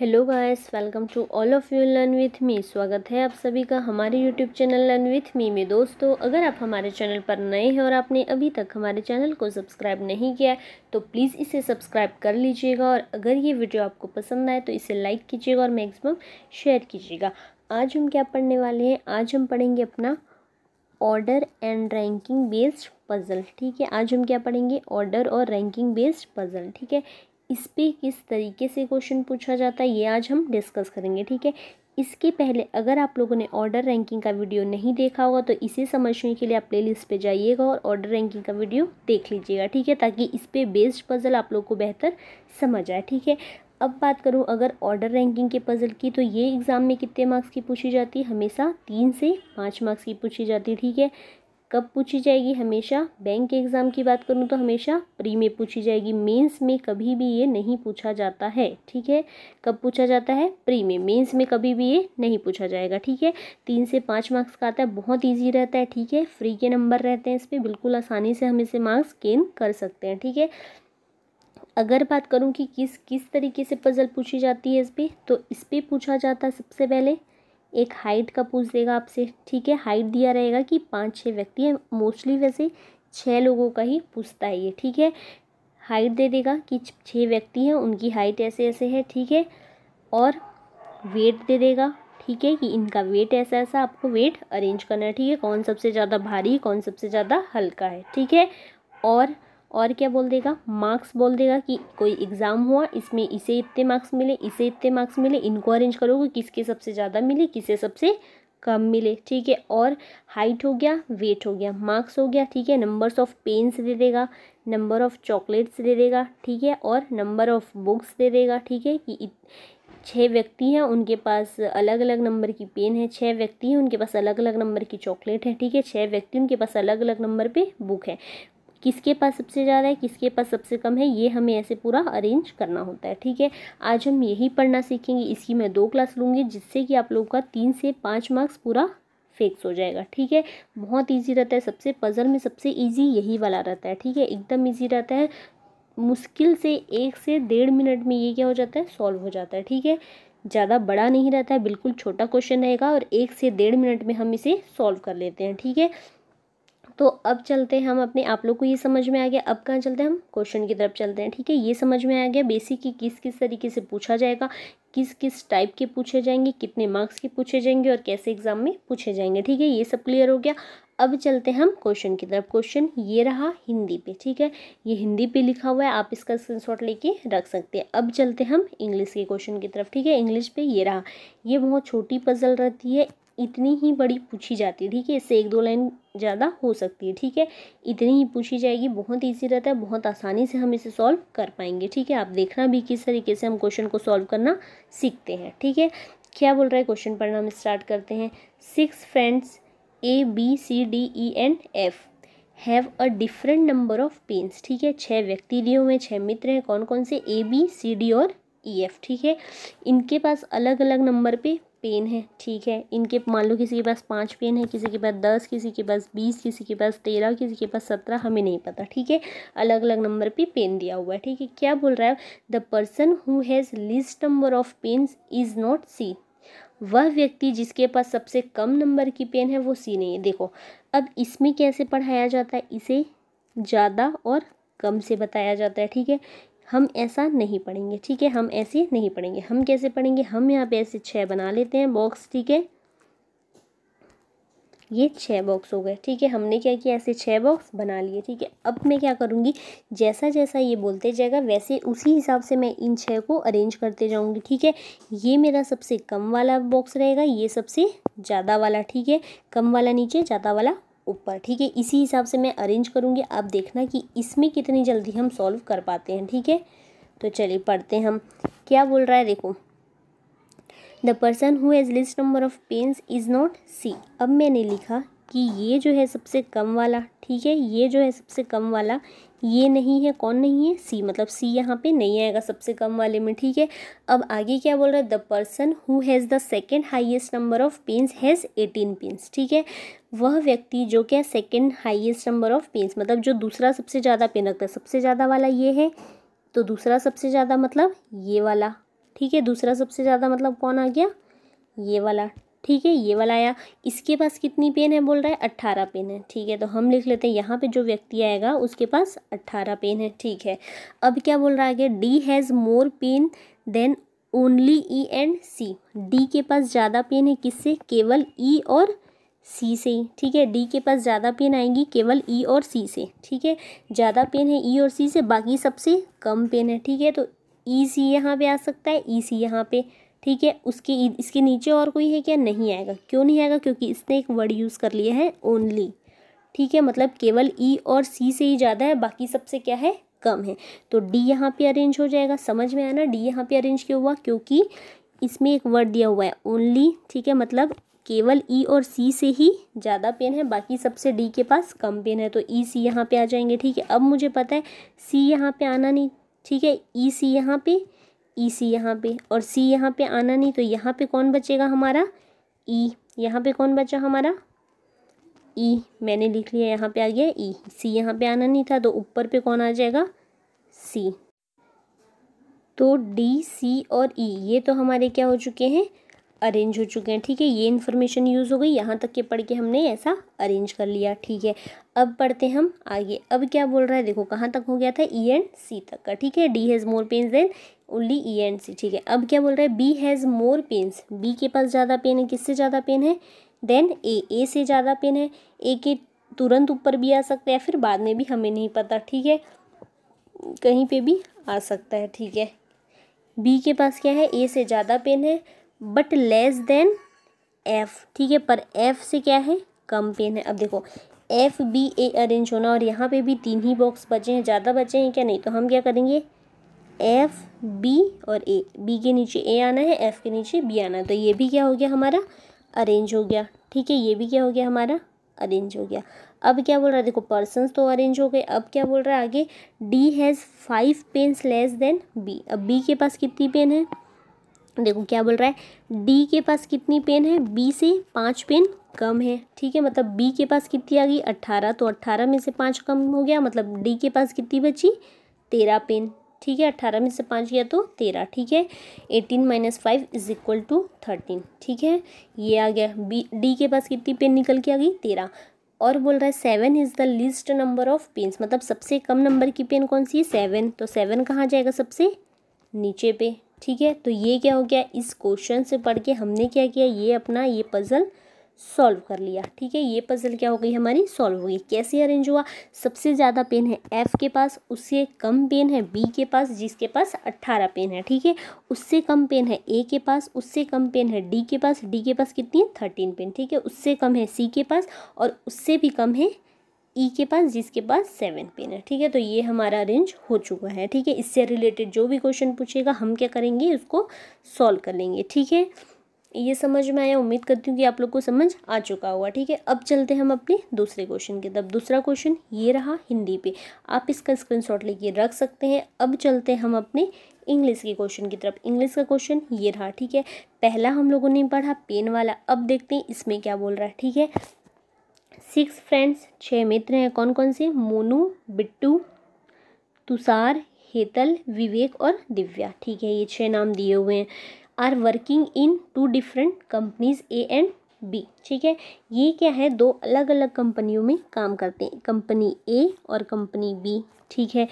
Hello guys welcome to all of you learn with me स्वागत है आप सभी का हमारे YouTube channel learn with me में दोस्तों अगर आप हमारे चैनल पर नए हैं और आपने अभी तक हमारे चैनल को सब्सक्राइब नहीं किया है तो प्लीज़ इसे सब्सक्राइब कर लीजिएगा और अगर ये वीडियो आपको पसंद आए तो इसे लाइक कीजिएगा और मैक्सिमम शेयर कीजिएगा आज हम क्या पढ़ने वाले हैं आज हम पढ़ेंगे अपना order and ranking based puzzle ठीक है आज हम क्या पढ़ेंगे ऑर्डर और रैंकिंग बेस्ड पज़ल ठीक है इस पर किस तरीके से क्वेश्चन पूछा जाता है ये आज हम डिस्कस करेंगे ठीक है इसके पहले अगर आप लोगों ने ऑर्डर रैंकिंग का वीडियो नहीं देखा होगा तो इसे समझने के लिए आप लिस्ट पर जाइएगा और ऑर्डर रैंकिंग का वीडियो देख लीजिएगा ठीक है ताकि इस पर बेस्ड पज़ल आप लोग को बेहतर समझ आए ठीक है अब बात करूँ अगर ऑर्डर रैंकिंग के पज़ल की तो ये एग्ज़ाम में कितने मार्क्स की पूछी जाती है हमेशा तीन से पाँच मार्क्स की पूछी जाती है ठीक है कब पूछी जाएगी हमेशा बैंक के एग्ज़ाम की बात करूँ तो हमेशा प्री में पूछी जाएगी मेंस में कभी भी ये नहीं पूछा जाता है ठीक है कब पूछा जाता है प्री में मेंस में कभी भी ये नहीं पूछा जाएगा ठीक है तीन से पाँच मार्क्स का आता है बहुत ईजी रहता है ठीक है फ्री के नंबर रहते हैं इस पर बिल्कुल आसानी से हम इसे मार्क्स गेन कर सकते हैं ठीक है अगर बात करूँ कि किस किस तरीके से पज़ल पूछी जाती है इस पर तो इस पर पूछा जाता है सबसे पहले एक हाइट का पूछ देगा आपसे ठीक है हाइट दिया रहेगा कि पाँच छः व्यक्ति है मोस्टली वैसे छः लोगों का ही पूछता है ये ठीक है हाइट दे देगा कि छः व्यक्ति हैं उनकी हाइट ऐसे ऐसे है ठीक है और वेट दे देगा ठीक है कि इनका वेट ऐसा ऐसा आपको वेट अरेंज करना है ठीक है कौन सबसे ज़्यादा भारी कौन सबसे ज़्यादा हल्का है ठीक है और और क्या बोल देगा मार्क्स बोल देगा कि कोई एग्ज़ाम हुआ इसमें इसे इतने मार्क्स मिले इसे इतने मार्क्स मिले इनको अरेंज करोगे किसके सबसे ज़्यादा मिले किसे सबसे कम मिले ठीक है और हाइट हो गया वेट हो गया मार्क्स हो गया ठीक है नंबर्स ऑफ पेन्स दे देगा नंबर ऑफ चॉकलेट्स दे देगा ठीक है और नंबर ऑफ बुक्स दे देगा ठीक है कि छः व्यक्ति हैं उनके पास अलग अलग नंबर की पेन है छः व्यक्ति हैं उनके पास अलग अलग नंबर की चॉकलेट है ठीक है छः व्यक्ति उनके पास अलग अलग नंबर पे बुक है किसके पास सबसे ज़्यादा है किसके पास सबसे कम है ये हमें ऐसे पूरा अरेंज करना होता है ठीक है आज हम यही पढ़ना सीखेंगे इसकी मैं दो क्लास लूँगी जिससे कि आप लोगों का तीन से पाँच मार्क्स पूरा फिक्स हो जाएगा ठीक है बहुत ईजी रहता है सबसे पज़ल में सबसे ईजी यही वाला रहता है ठीक है एकदम ईजी रहता है मुश्किल से एक से डेढ़ मिनट में ये क्या हो जाता है सॉल्व हो जाता है ठीक है ज़्यादा बड़ा नहीं रहता है बिल्कुल छोटा क्वेश्चन रहेगा और एक से डेढ़ मिनट में हम इसे सॉल्व कर लेते हैं ठीक है तो अब चलते हैं हम अपने आप लोग को ये समझ में आ गया अब कहाँ चलते हैं हम क्वेश्चन की तरफ चलते हैं ठीक है ये समझ में आ गया बेसिक कि किस किस तरीके से पूछा जाएगा किस किस टाइप के पूछे जाएंगे कितने मार्क्स के पूछे जाएंगे और कैसे एग्जाम में पूछे जाएंगे ठीक है ये सब क्लियर हो गया अब चलते हैं हम क्वेश्चन की तरफ क्वेश्चन ये रहा हिंदी पे ठीक है ये हिंदी पे लिखा हुआ है आप इसका शॉट लेके रख सकते हैं अब चलते हैं हम इंग्लिश के क्वेश्चन की तरफ ठीक है इंग्लिश पे ये रहा ये बहुत छोटी पजल रहती है इतनी ही बड़ी पूछी जाती है ठीक है इससे एक दो लाइन ज़्यादा हो सकती है ठीक है इतनी ही पूछी जाएगी बहुत ईजी रहता है बहुत आसानी से हम इसे सॉल्व कर पाएंगे ठीक है आप देखना भी किस तरीके से हम क्वेश्चन को सॉल्व करना सीखते हैं ठीक है क्या बोल रहा है क्वेश्चन पढ़ना हम स्टार्ट करते हैं six friends A B C D E and F have a different number of pens ठीक है छः व्यक्ति लिए हुए छः मित्र हैं कौन कौन से ए बी सी डी और ई e, एफ ठीक है इनके पास अलग अलग नंबर पे पेन है ठीक है इनके मान लो किसी के पास पाँच पेन है किसी के पास दस किसी के पास बीस किसी के पास तेरह किसी के पास सत्रह हमें नहीं पता ठीक है अलग अलग नंबर पे पेन दिया हुआ है ठीक है क्या बोल रहा है the person who has least number of pen is not C वह व्यक्ति जिसके पास सबसे कम नंबर की पेन है वो सी नहीं है देखो अब इसमें कैसे पढ़ाया जाता है इसे ज़्यादा और कम से बताया जाता है ठीक है हम ऐसा नहीं पढ़ेंगे ठीक है हम ऐसे नहीं पढ़ेंगे हम कैसे पढ़ेंगे हम यहाँ पे ऐसे छः बना लेते हैं बॉक्स ठीक है ये छः बॉक्स हो गए ठीक है हमने क्या किया ऐसे छः बॉक्स बना लिए ठीक है अब मैं क्या करूँगी जैसा जैसा ये बोलते जाएगा वैसे उसी हिसाब से मैं इन छः को अरेंज करते जाऊँगी ठीक है ये मेरा सबसे कम वाला बॉक्स रहेगा ये सबसे ज़्यादा वाला ठीक है कम वाला नीचे ज़्यादा वाला ऊपर ठीक है इसी हिसाब से मैं अरेंज करूँगी आप देखना कि इसमें कितनी जल्दी हम सॉल्व कर पाते हैं ठीक है तो चलिए पढ़ते हैं हम क्या बोल रहा है देखो the person who has least number of pens is not C अब मैंने लिखा कि ये जो है सबसे कम वाला ठीक है ये जो है सबसे कम वाला ये नहीं है कौन नहीं है सी मतलब सी यहाँ पे नहीं आएगा सबसे कम वाले में ठीक है अब आगे क्या बोल रहा है the person who has the second highest number of pens has eighteen pens ठीक है वह व्यक्ति जो क्या second highest number of pens मतलब जो दूसरा सबसे ज़्यादा पेन रखता है सबसे ज़्यादा वाला ये है तो दूसरा सबसे ज़्यादा मतलब ये वाला ठीक है दूसरा सबसे ज़्यादा मतलब कौन आ गया ये वाला ठीक है ये वाला आया इसके पास कितनी पेन है बोल रहा है अट्ठारह पेन है ठीक है तो हम लिख लेते हैं यहाँ पे जो व्यक्ति आएगा उसके पास अट्ठारह पेन है ठीक है अब क्या बोल रहा है D has more pen than only E and C D के पास ज़्यादा पेन है किससे केवल ई e और सी से ही ठीक है डी के पास ज़्यादा पेन आएंगी केवल ई e और सी से ठीक है ज़्यादा पेन है ई e और सी से बाकी सबसे कम पेन है ठीक है तो ई e सी यहाँ पर आ सकता है ई e सी यहाँ पर ठीक है उसके इसके नीचे और कोई है क्या नहीं आएगा क्यों नहीं आएगा क्योंकि इसने एक वर्ड यूज़ कर लिया है ओनली ठीक है मतलब केवल ई e और सी से ही ज़्यादा है बाकी सबसे क्या है कम है तो डी यहाँ पे अरेंज हो जाएगा समझ में आना डी यहाँ पे अरेंज क्यों हुआ क्योंकि इसमें एक वर्ड दिया हुआ है ओनली ठीक है मतलब केवल ई e और सी से ही ज़्यादा पेन है बाकी सबसे डी के पास कम पेन है तो ई e, सी यहाँ पर आ जाएंगे ठीक है अब मुझे पता है सी यहाँ पर आना नहीं ठीक है ई e, सी यहाँ पर ई e, सी यहाँ पे और सी यहाँ पे आना नहीं तो यहाँ पे कौन बचेगा हमारा ई e. यहाँ पे कौन बचा हमारा ई e. मैंने लिख लिया यहाँ पे आ गया ई e. सी यहाँ पे आना नहीं था तो ऊपर पे कौन आ जाएगा सी तो डी सी और ई e, ये तो हमारे क्या हो चुके हैं अरेंज हो चुके हैं ठीक है ये इन्फॉर्मेशन यूज़ हो गई यहाँ तक के पढ़ के हमने ऐसा अरेंज कर लिया ठीक है अब पढ़ते हम आगे अब क्या बोल रहा है देखो कहाँ तक हो गया था ई एंड सी तक का ठीक है D has more pens than only E and C ठीक है अब क्या बोल रहा है B has more pens B के पास ज़्यादा पेन है किससे ज़्यादा पेन है देन ए ए से ज़्यादा पेन है ए के तुरंत ऊपर भी आ सकता है फिर बाद में भी हमें नहीं पता ठीक है कहीं पे भी आ सकता है ठीक है बी के पास क्या है ए से ज़्यादा पेन है बट लेस देन एफ ठीक है पर एफ से क्या है कम पेन है अब देखो एफ बी ए अरेंज होना और यहाँ पे भी तीन ही बॉक्स बचे हैं ज़्यादा बचे हैं क्या नहीं तो हम क्या करेंगे एफ बी और ए बी के नीचे ए आना है एफ़ के नीचे बी आना है तो ये भी क्या हो गया हमारा अरेंज हो गया ठीक है ये भी क्या हो गया हमारा अरेंज हो गया अब क्या बोल रहा है देखो पर्सन तो अरेंज हो गए अब क्या बोल रहा है आगे D has five pens less than B अब बी के पास कितनी पेन है देखो क्या बोल रहा है डी के पास कितनी पेन है बी से पाँच पेन कम है ठीक है मतलब बी के पास कितनी आ गई अट्ठारह तो अट्ठारह में से पाँच कम हो गया मतलब डी के पास कितनी बची तेरह पेन ठीक है अट्ठारह में से पाँच गया तो तेरह ठीक है eighteen minus five is equal to thirteen ठीक है ये आ गया बी डी के पास कितनी पेन निकल के आ गई तेरह और बोल रहा है seven is the least number of pens मतलब सबसे कम नंबर की पेन कौन सी है सेवन तो सेवन कहाँ जाएगा सबसे नीचे पे ठीक है तो ये क्या हो गया इस क्वेश्चन से पढ़ के हमने क्या किया ये अपना ये पज़ल सॉल्व कर लिया ठीक है ये पजल क्या हो गई हमारी सॉल्व हो गई कैसे अरेंज हुआ सबसे ज़्यादा पेन है एफ़ के पास उससे कम पेन है बी के पास जिसके पास अट्ठारह पेन है ठीक है उससे कम पेन है ए के पास उससे कम पेन है डी के पास डी के पास कितनी है थर्टीन पेन ठीक है उससे कम है सी के पास और उससे भी कम है ई e के पास जिसके पास सेवन पेन है ठीक है तो ये हमारा अरेंज हो चुका है ठीक है इससे रिलेटेड जो भी क्वेश्चन पूछेगा हम क्या करेंगे उसको सॉल्व कर लेंगे ठीक है ये समझ में आया उम्मीद करती हूँ कि आप लोग को समझ आ चुका होगा ठीक है अब चलते हैं हम अपने दूसरे क्वेश्चन की तरफ दूसरा क्वेश्चन ये रहा हिंदी पे आप इसका स्क्रीनशॉट लेके रख सकते हैं अब चलते हैं हम अपने इंग्लिश के क्वेश्चन की तरफ इंग्लिश का क्वेश्चन ये रहा ठीक है पहला हम लोगों ने पढ़ा पेन वाला अब देखते हैं इसमें क्या बोल रहा है ठीक है सिक्स फ्रेंड्स छः मित्र हैं कौन कौन से मोनू बिट्टू तुषार हेतल विवेक और दिव्या ठीक है ये छः नाम दिए हुए हैं are working in two different companies A and B ठीक है ये क्या है दो अलग अलग कंपनियों में काम करते हैं कंपनी ए और कंपनी बी ठीक है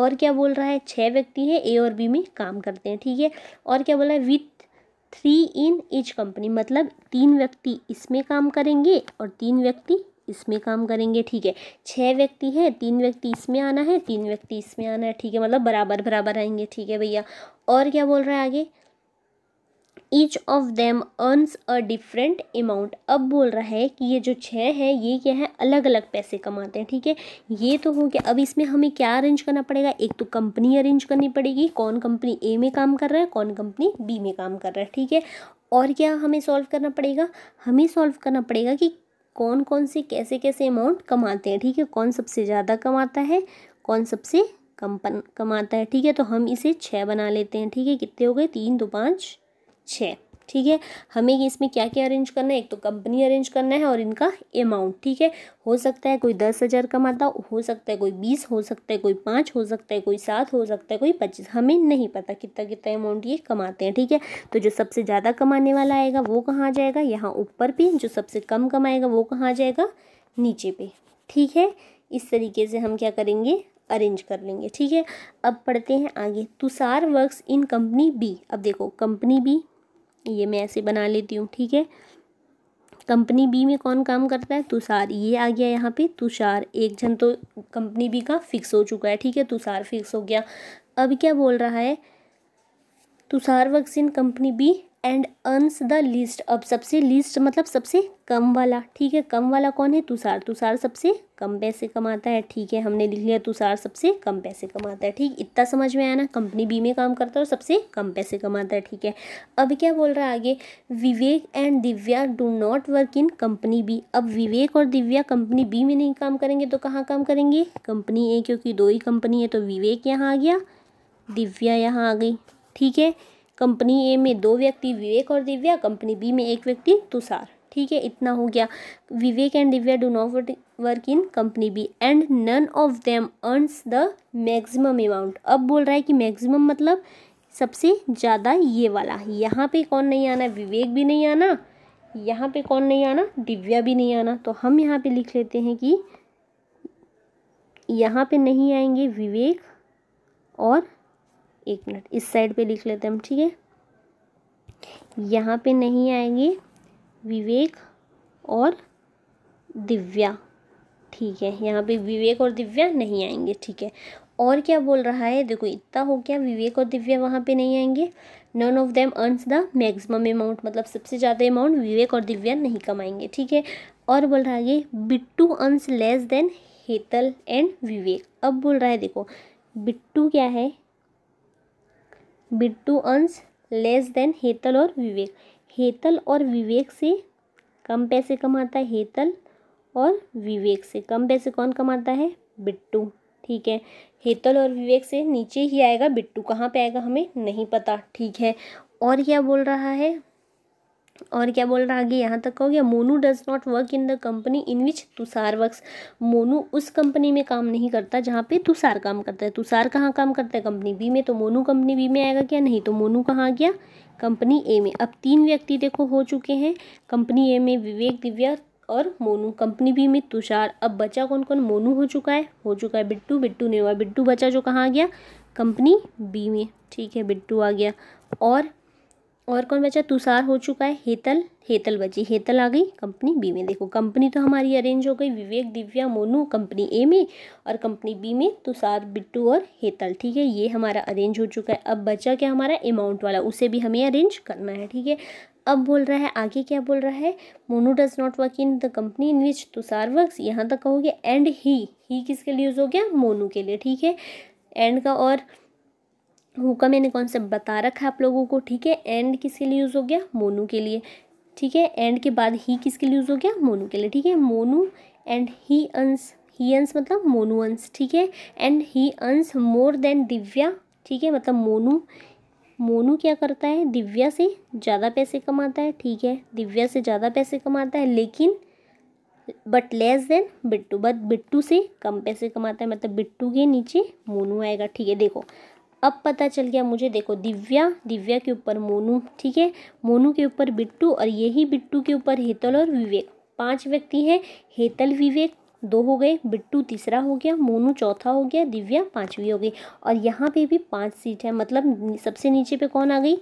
और क्या बोल रहा है छः व्यक्ति हैं ए और बी में काम करते हैं ठीक है और क्या बोला है with three in each company मतलब तीन व्यक्ति इसमें काम करेंगे और तीन व्यक्ति इसमें काम करेंगे ठीक है छः व्यक्ति हैं तीन व्यक्ति इसमें आना है तीन व्यक्ति इसमें आना है ठीक है मतलब बराबर बराबर आएंगे ठीक है भैया और क्या बोल रहा है आगे each of them earns a different amount अब बोल रहा है कि ये जो छः है ये क्या है अलग अलग पैसे कमाते हैं ठीक है ये तो हो गया अब इसमें हमें क्या अरेंज करना पड़ेगा एक तो कंपनी अरेंज करनी पड़ेगी कौन कंपनी ए में काम कर रहा है कौन कंपनी बी में काम कर रहा है ठीक है और क्या हमें सॉल्व करना पड़ेगा हमें सॉल्व करना पड़ेगा कि कौन कौन से कैसे कैसे अमाउंट कमाते हैं ठीक है कौन सबसे ज़्यादा कमाता है कौन सबसे कम कमाता है ठीक है तो हम इसे छः बना लेते हैं ठीक है कितने हो गए तीन दो पाँच छः ठीक है हमें इसमें क्या क्या अरेंज करना है एक तो कंपनी अरेंज करना है और इनका अमाउंट ठीक है हो सकता है कोई दस हज़ार कमाता हो सकता है कोई बीस हो सकता है कोई पाँच हो सकता है कोई सात हो सकता है कोई पच्चीस हमें नहीं पता कितना कितना अमाउंट ये कमाते हैं ठीक है तो जो सबसे ज़्यादा कमाने वाला आएगा वो कहाँ जाएगा यहाँ ऊपर पे जो सबसे कम कमाएगा वो कहाँ जाएगा नीचे पे ठीक है इस तरीके से हम क्या करेंगे अरेंज कर लेंगे ठीक है अब पढ़ते हैं आगे Tushar works in company B अब देखो कंपनी बी ये मैं ऐसे बना लेती हूँ ठीक है कंपनी बी में कौन काम करता है तुषार ये आ गया यहाँ पे तुषार एक जन तो कंपनी बी का फिक्स हो चुका है ठीक है तुषार फिक्स हो गया अब क्या बोल रहा है Tushar works in company B and earns the least अब सबसे लीस्ट मतलब सबसे कम वाला ठीक है कम वाला कौन है तुषार तुषार सबसे कम पैसे कमाता है ठीक है हमने लिख लिया तुषार सबसे कम पैसे कमाता है ठीक इतना समझ में आया ना कंपनी बी में काम करता है और सबसे कम पैसे कमाता है ठीक है अब क्या बोल रहा है आगे Vivek and Divya do not work in company B अब विवेक और दिव्या कंपनी बी में नहीं काम करेंगे तो कहाँ काम करेंगे कंपनी ए क्योंकि दो ही कंपनी है तो विवेक यहाँ आ गया दिव्या यहाँ आ गई ठीक है कंपनी ए में दो व्यक्ति विवेक और दिव्या कंपनी बी में एक व्यक्ति तुषार ठीक है इतना हो गया Vivek and Divya do not work in company B and none of them earns the maximum amount अब बोल रहा है कि मैक्सिमम मतलब सबसे ज़्यादा ये वाला यहाँ पे कौन नहीं आना विवेक भी नहीं आना यहाँ पे कौन नहीं आना दिव्या भी नहीं आना तो हम यहाँ पे लिख लेते हैं कि यहाँ पे नहीं आएंगे विवेक और एक मिनट इस साइड पे लिख लेते हैं हम ठीक है यहाँ पे नहीं आएंगे विवेक और दिव्या ठीक है यहाँ पे विवेक और दिव्या नहीं आएंगे ठीक है और क्या बोल रहा है देखो इतना हो गया विवेक और दिव्या वहाँ पे नहीं आएंगे none of them earns the maximum amount मतलब सबसे ज़्यादा अमाउंट विवेक और दिव्या नहीं कमाएंगे ठीक है और बोल रहा है ये Bittu earns less than Hetal and Vivek अब बोल रहा है देखो बिट्टू क्या है Bittu earns less than Hetal और विवेक हेतल और विवेक से कम पैसे कमाता है हेतल और विवेक से कम पैसे कौन कमाता है बिट्टू ठीक है हेतल और विवेक से नीचे ही आएगा बिट्टू कहाँ पे आएगा हमें नहीं पता ठीक है और क्या बोल रहा है और क्या बोल रहा आगे यहाँ तक हो गया Monu does not work in the company in which Tushar works Monu उस कंपनी में काम नहीं करता जहाँ पे तुषार काम करता है तुषार कहाँ काम करता है कंपनी बी में तो मोनू कंपनी बी में आएगा क्या नहीं तो मोनू कहाँ आ गया कंपनी ए में अब तीन व्यक्ति देखो हो चुके हैं कंपनी ए में विवेक दिव्या और मोनू कंपनी बी में तुषार अब बचा कौन कौन मोनू हो चुका है हो चुका है बिट्टू बिट्टू ने हुआ बिट्टू बचा जो कहाँ आ गया कंपनी बी में ठीक है बिट्टू आ गया और और कौन बचा तुषार हो चुका है हेतल हेतल बची हेतल आ गई कंपनी बी में देखो कंपनी तो हमारी अरेंज हो गई विवेक दिव्या मोनू कंपनी ए में और कंपनी बी में तुषार बिट्टू और हेतल ठीक है ये हमारा अरेंज हो चुका है अब बचा क्या हमारा अमाउंट वाला उसे भी हमें अरेंज करना है ठीक है अब बोल रहा है आगे क्या बोल रहा है Monu does not work in the company in which Tushar work यहाँ तक कहोगे एंड ही ही किसके लिए यूज़ हो गया मोनू के लिए ठीक है एंड का और का मैंने कॉन्सेप्ट बता रखा है आप लोगों को ठीक है एंड किसके लिए यूज़ हो गया मोनू के लिए ठीक है एंड के बाद ही किसके लिए यूज़ हो गया मोनू के लिए ठीक है मोनू एंड ही अंश ही अंश मतलब मोनू अंश ठीक है एंड ही अंश मोर देन दिव्या ठीक है मतलब मोनू मोनू क्या करता है दिव्या से ज़्यादा पैसे कमाता है ठीक है दिव्या से ज़्यादा पैसे कमाता है लेकिन but less than Bittu but Bittu से कम पैसे कमाता है मतलब बिट्टू के नीचे मोनू आएगा ठीक है देखो अब पता चल गया मुझे देखो दिव्या दिव्या के ऊपर मोनू ठीक है मोनू के ऊपर बिट्टू और यही बिट्टू के ऊपर हेतल और विवेक पांच व्यक्ति हैं हेतल विवेक दो हो गए बिट्टू तीसरा हो गया मोनू चौथा हो गया दिव्या पाँचवीं हो गई और यहाँ पे भी पांच सीट है मतलब सबसे नीचे पे कौन आ गई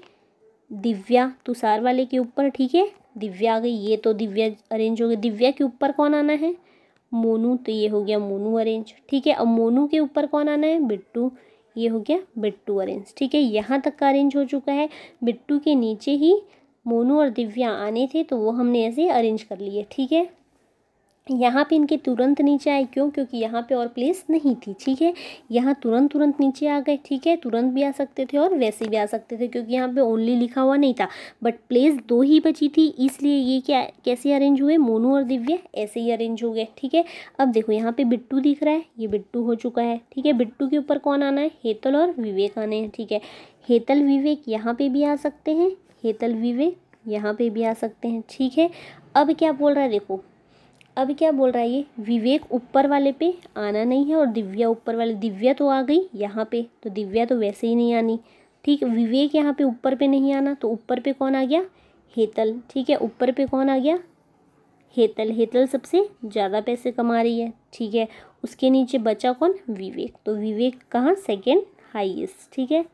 दिव्या तुषार वाले के ऊपर ठीक है दिव्या आ गई ये तो दिव्या अरेंज हो गई दिव्या के ऊपर कौन आना है मोनू तो ये हो गया मोनू अरेंज ठीक है अब मोनू के ऊपर कौन आना है बिट्टू ये हो गया बिट्टू अरेंज ठीक है यहाँ तक का अरेंज हो चुका है बिट्टू के नीचे ही मोनू और दिव्या आने थे तो वो हमने ऐसे अरेंज कर लिए ठीक है यहाँ पे इनके तुरंत नीचे आए क्यों क्योंकि यहाँ पे और प्लेस नहीं थी ठीक है यहाँ तुरंत तुरंत नीचे आ गए ठीक है तुरंत भी आ सकते थे और वैसे भी आ सकते थे क्योंकि यहाँ पे ओनली लिखा हुआ नहीं था बट प्लेस दो ही बची थी इसलिए ये क्या कैसे अरेंज हुए मोनू और दिव्य ऐसे ही अरेंज हो गए ठीक है अब देखो यहाँ पर बिट्टू दिख रहा है ये बिट्टू हो चुका है ठीक है बिट्टू के ऊपर कौन आना है हेतल और विवेक आने हैं ठीक है हेतल विवेक यहाँ पर भी आ सकते हैं हेतल विवेक यहाँ पर भी आ सकते हैं ठीक है अब क्या बोल रहा है देखो अब क्या बोल रहा है ये विवेक ऊपर वाले पे आना नहीं है और दिव्या ऊपर वाले दिव्या तो आ गई यहाँ पे तो दिव्या तो वैसे ही नहीं आनी ठीक है विवेक यहाँ पे ऊपर पे नहीं आना तो ऊपर पे कौन आ गया हेतल ठीक है ऊपर पे कौन आ गया हेतल हेतल सबसे ज़्यादा पैसे कमा रही है ठीक है उसके नीचे बचा कौन विवेक तो विवेक कहाँ सेकेंड हाइएस्ट ठीक है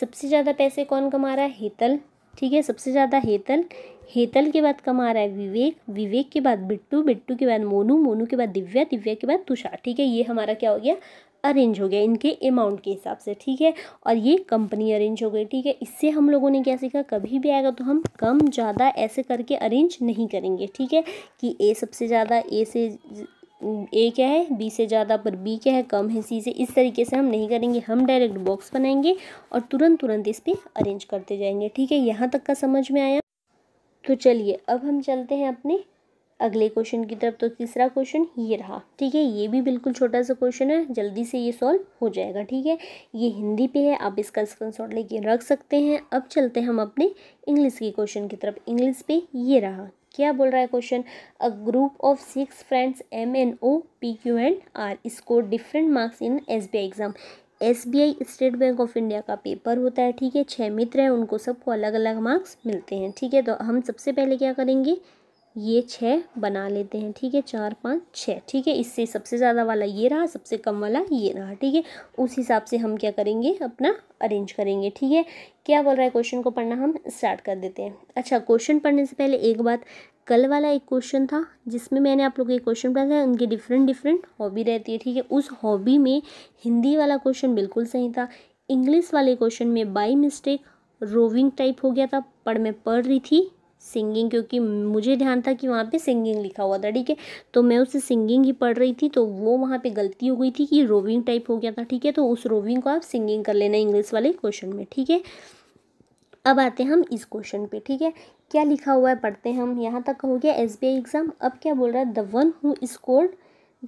सबसे ज़्यादा पैसे कौन कमा रहा है हेतल ठीक है सबसे ज़्यादा हेतल हेतल के बाद कम आ रहा है विवेक विवेक के बाद बिट्टू बिट्टू के बाद मोनू मोनू के बाद दिव्या दिव्या के बाद तुषार ठीक है ये हमारा क्या हो गया अरेंज हो गया इनके अमाउंट के हिसाब से ठीक है और ये कंपनी अरेंज हो गई ठीक है इससे हम लोगों ने क्या सीखा कभी भी आएगा तो हम कम ज़्यादा ऐसे करके अरेंज नहीं करेंगे ठीक है कि ए सबसे ज़्यादा ए से ए क्या है बी से ज़्यादा पर बी क्या है कम है सी से इस तरीके से हम नहीं करेंगे हम डायरेक्ट बॉक्स बनाएंगे और तुरंत तुरंत इस पर अरेंज करते जाएंगे ठीक है यहाँ तक का समझ में आया तो चलिए अब हम चलते हैं अपने अगले क्वेश्चन की तरफ तो तीसरा क्वेश्चन ये रहा ठीक है ये भी बिल्कुल छोटा सा क्वेश्चन है जल्दी से ये सॉल्व हो जाएगा ठीक है ये हिंदी पे है आप इसका शॉट लेके रख सकते हैं अब चलते हैं हम अपने इंग्लिश के क्वेश्चन की तरफ इंग्लिश पे ये रहा क्या बोल रहा है question a group of six friends M N O P Q and R score different marks in S B exam SBI State Bank of India का पेपर होता है ठीक है छः मित्र हैं उनको सबको अलग अलग मार्क्स मिलते हैं ठीक है तो हम सबसे पहले क्या करेंगे ये छः बना लेते हैं ठीक है चार पाँच छः ठीक है इससे सबसे ज़्यादा वाला ये रहा सबसे कम वाला ये रहा ठीक है उस हिसाब से हम क्या करेंगे अपना अरेंज करेंगे ठीक है क्या बोल रहा है क्वेश्चन को पढ़ना हम स्टार्ट कर देते हैं अच्छा क्वेश्चन पढ़ने से पहले एक बात कल वाला एक क्वेश्चन था जिसमें मैंने आप लोगों को एक क्वेश्चन बताया उनकी डिफरेंट डिफरेंट हॉबी रहती है ठीक है उस हॉबी में हिंदी वाला क्वेश्चन बिल्कुल सही था इंग्लिश वाले क्वेश्चन में बाई मिस्टेक रोविंग टाइप हो गया था पर मैं पढ़ रही थी सिंगिंग क्योंकि मुझे ध्यान था कि वहाँ पे सिंगिंग लिखा हुआ था ठीक है तो मैं उसे सिंगिंग ही पढ़ रही थी तो वो वहाँ पे गलती हो गई थी कि रोविंग टाइप हो गया था ठीक है तो उस रोविंग को आप सिंगिंग कर लेना इंग्लिश वाले क्वेश्चन में ठीक है अब आते हैं हम इस क्वेश्चन पे ठीक है क्या लिखा हुआ है पढ़ते हैं हम यहाँ तक हो गया एस एग्ज़ाम अब क्या बोल रहा है the one who scored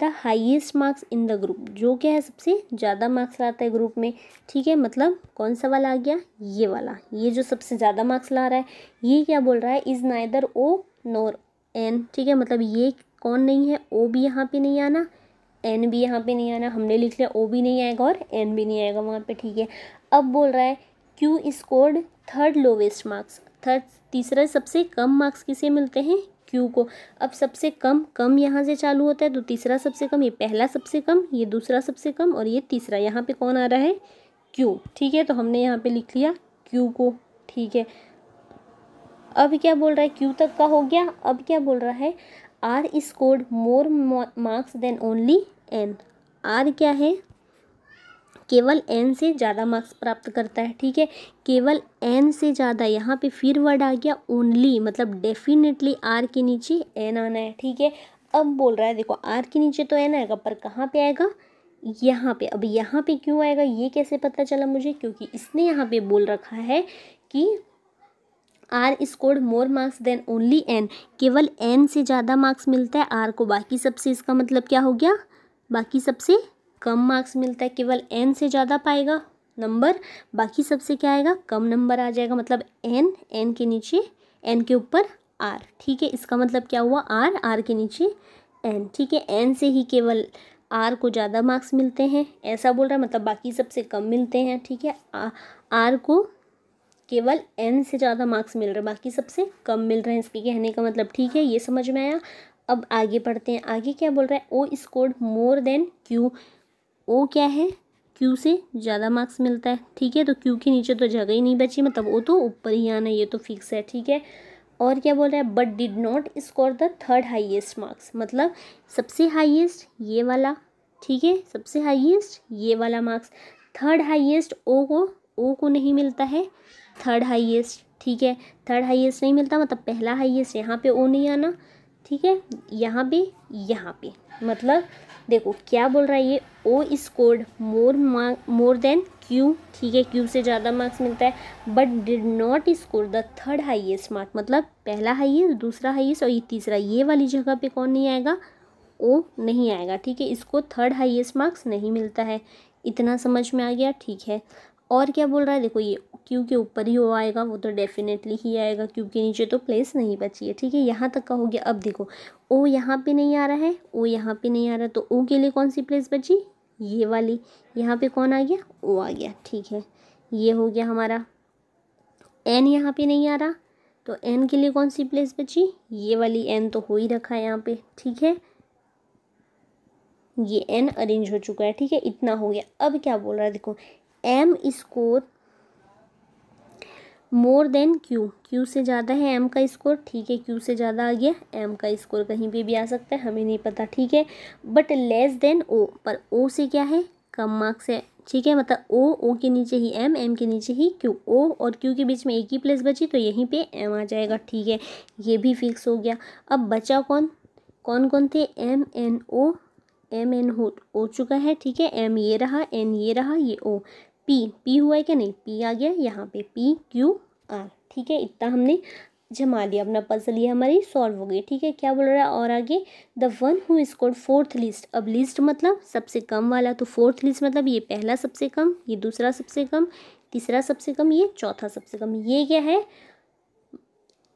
the highest marks in the group जो क्या है सबसे ज़्यादा मार्क्स लाता है ग्रुप में ठीक है मतलब कौन सा वाला आ गया ये वाला ये जो सबसे ज़्यादा मार्क्स ला रहा है ये क्या बोल रहा है is neither O nor N ठीक है मतलब ये कौन नहीं है ओ भी यहाँ पे नहीं आना एन भी यहाँ पे नहीं आना हमने लिख लिया ओ भी नहीं आएगा और एन भी नहीं आएगा वहाँ पे ठीक है अब बोल रहा है Q scored third lowest marks third तीसरा सबसे कम मार्क्स किसे मिलते हैं क्यू को अब सबसे कम कम यहाँ से चालू होता है तो तीसरा सबसे कम ये पहला सबसे कम ये दूसरा सबसे कम और ये तीसरा यहाँ पे कौन आ रहा है क्यू ठीक है तो हमने यहाँ पे लिख लिया क्यू को ठीक है अब क्या बोल रहा है क्यू तक का हो गया अब क्या बोल रहा है R scored more marks than only N R क्या है केवल एन से ज़्यादा मार्क्स प्राप्त करता है ठीक है केवल एन से ज़्यादा यहाँ पे फिर वर्ड आ गया ओनली मतलब डेफिनेटली आर के नीचे एन आना है ठीक है अब बोल रहा है देखो आर के नीचे तो एन आएगा पर कहाँ पे आएगा यहाँ पे अब यहाँ पे क्यों आएगा ये कैसे पता चला मुझे क्योंकि इसने यहाँ पे बोल रखा है कि R scored more marks than only N केवल एन से ज़्यादा मार्क्स मिलता है आर को बाकी सबसे इसका मतलब क्या हो गया बाकी सबसे कम मार्क्स मिलता है केवल एन से ज़्यादा पाएगा नंबर बाकी सबसे क्या आएगा कम नंबर आ जाएगा मतलब एन एन के नीचे एन के ऊपर आर ठीक है इसका मतलब क्या हुआ आर आर के नीचे एन ठीक है एन से ही केवल आर को ज़्यादा मार्क्स मिलते हैं ऐसा बोल रहा है मतलब बाकी सबसे कम मिलते हैं ठीक है आर को केवल एन से ज़्यादा मार्क्स मिल रहे हैं बाकी सबसे कम मिल रहे हैं इसके कहने का मतलब ठीक है ये समझ में आया अब आगे पढ़ते हैं आगे क्या बोल रहा है O score more than Q O क्या है क्यू से ज़्यादा मार्क्स मिलता है ठीक है तो क्यू के नीचे तो जगह ही नहीं बची मतलब वो तो ऊपर ही आना ये तो फिक्स है ठीक है और क्या बोल रहा है but did not score the third highest marks मतलब सबसे हाईएस्ट ये वाला ठीक है सबसे हाईएस्ट ये वाला मार्क्स थर्ड हाईएस्ट ओ को ओ को नहीं मिलता है थर्ड हाईएस्ट ठीक है थर्ड हाईएस्ट नहीं मिलता मतलब पहला हाईएस्ट यहाँ पे ओ नहीं आना ठीक है यहाँ पे यहाँ पे मतलब देखो क्या बोल रहा है ये O scored more more than Q ठीक है क्यू से ज़्यादा मार्क्स मिलता है but did not score the third highest mark मतलब पहला हाईएस्ट दूसरा हाइएस्ट और ये तीसरा ये वाली जगह पे कौन नहीं आएगा ओ नहीं आएगा ठीक है इसको थर्ड हाइएस्ट मार्क्स नहीं मिलता है इतना समझ में आ गया ठीक है और क्या बोल रहा है देखो ये क्यू के ऊपर ही हो आएगा वो तो डेफिनेटली ही आएगा क्यू के नीचे तो प्लेस नहीं बची है ठीक है यहाँ तक का हो गया अब देखो ओ यहाँ पे नहीं आ रहा है ओ यहाँ पे नहीं आ रहा तो ओ के लिए कौन सी प्लेस बची ये वाली यहाँ पे कौन आ गया ओ आ गया ठीक है ये हो गया हमारा एन यहाँ पे नहीं आ रहा तो एन के लिए कौन सी प्लेस बची ये वाली एन तो हो ही रखा है यहाँ पे ठीक है ये एन अरेंज हो चुका है ठीक है इतना हो गया अब क्या बोल रहा है देखो M score more than Q Q से ज़्यादा है एम का स्कोर ठीक है क्यू से ज़्यादा आ गया एम का स्कोर कहीं पे भी आ सकता है हमें नहीं पता ठीक है बट लेस देन ओ पर ओ से क्या है कम मार्क्स है ठीक है मतलब ओ ओ के नीचे ही एम एम के नीचे ही क्यू ओ और क्यू के बीच में एक ही प्लेस बची तो यहीं पे एम आ जाएगा ठीक है ये भी फिक्स हो गया अब बचा कौन कौन कौन थे M N O M N हो, हो चुका है ठीक है एम ये रहा एन ये रहा ये ओ पी पी हुआ है क्या नहीं पी आ गया यहाँ पे पी क्यू आर ठीक है इतना हमने जमा लिया अपना पजल ये हमारी सॉल्व हो गई ठीक है क्या बोल रहा है और आगे the one who score fourth least अब लिस्ट मतलब सबसे कम वाला तो फोर्थ लिस्ट मतलब ये पहला सबसे कम ये दूसरा सबसे कम तीसरा सबसे कम ये चौथा सबसे कम ये क्या है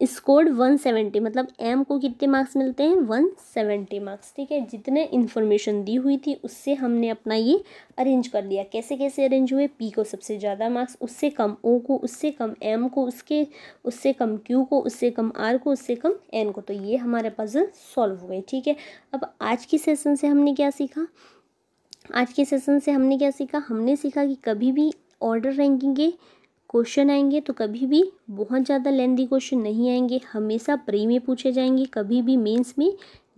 स्कोर्ड 170 मतलब एम को कितने मार्क्स मिलते हैं 170 मार्क्स ठीक है जितने इन्फॉर्मेशन दी हुई थी उससे हमने अपना ये अरेंज कर लिया कैसे कैसे अरेंज हुए पी को सबसे ज़्यादा मार्क्स उससे कम ओ को उससे कम एम को उसके उससे कम क्यू को उससे कम आर को उससे कम एन को तो ये हमारे पजल सॉल्व हो गए ठीक है अब आज की सेसन से हमने क्या सीखा आज के सेसन से हमने क्या सीखा हमने सीखा कि कभी भी ऑर्डर रैंकिंग के क्वेश्चन आएंगे तो कभी भी बहुत ज़्यादा लेंदी क्वेश्चन नहीं आएंगे हमेशा प्री में पूछे जाएंगे कभी भी मेंस में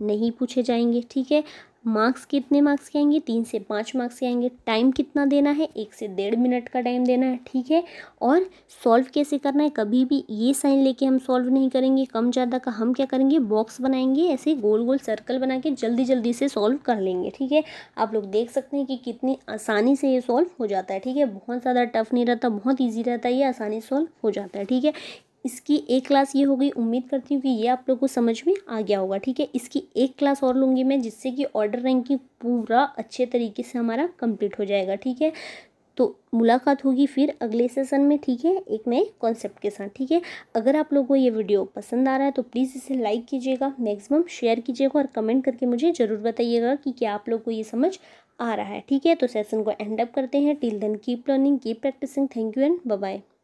नहीं पूछे जाएंगे ठीक है मार्क्स कितने मार्क्स के आएंगे तीन से पाँच मार्क्स के आएंगे टाइम कितना देना है एक से डेढ़ मिनट का टाइम देना है ठीक है और सॉल्व कैसे करना है कभी भी ये साइन लेके हम सॉल्व नहीं करेंगे कम ज़्यादा का हम क्या करेंगे बॉक्स बनाएंगे ऐसे गोल गोल सर्कल बना के जल्दी जल्दी से सॉल्व कर लेंगे ठीक है आप लोग देख सकते हैं कि कितनी आसानी से ये सॉल्व हो जाता है ठीक है बहुत ज़्यादा टफ नहीं रहता बहुत ईजी रहता है ये आसानी सॉल्व हो जाता है ठीक है इसकी एक क्लास ये होगी उम्मीद करती हूँ कि ये आप लोग को समझ में आ गया होगा ठीक है इसकी एक क्लास और लूँगी मैं जिससे कि ऑर्डर रैंकिंग पूरा अच्छे तरीके से हमारा कंप्लीट हो जाएगा ठीक है तो मुलाकात होगी फिर अगले सेशन में ठीक है एक नए कॉन्सेप्ट के साथ ठीक है अगर आप लोगों को ये वीडियो पसंद आ रहा है तो प्लीज़ इसे लाइक कीजिएगा मैक्सिमम शेयर कीजिएगा और कमेंट करके मुझे ज़रूर बताइएगा कि क्या आप लोग को ये समझ आ रहा है ठीक है तो सेशन को एंड अप करते हैं till then keep learning keep practising thank you and bye